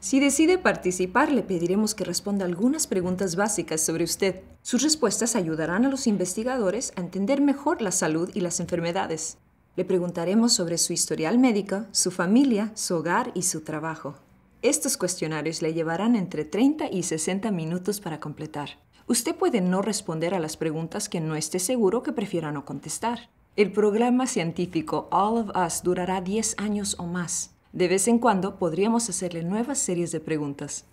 Si decide participar, le pediremos que responda algunas preguntas básicas sobre usted. Sus respuestas ayudarán a los investigadores a entender mejor la salud y las enfermedades. Le preguntaremos sobre su historial médico, su familia, su hogar y su trabajo. Estos cuestionarios le llevarán entre 30 y 60 minutos para completar. Usted puede no responder a las preguntas que no esté seguro que prefiera no contestar. El programa científico All of Us durará 10 años o más. De vez en cuando podríamos hacerle nuevas series de preguntas.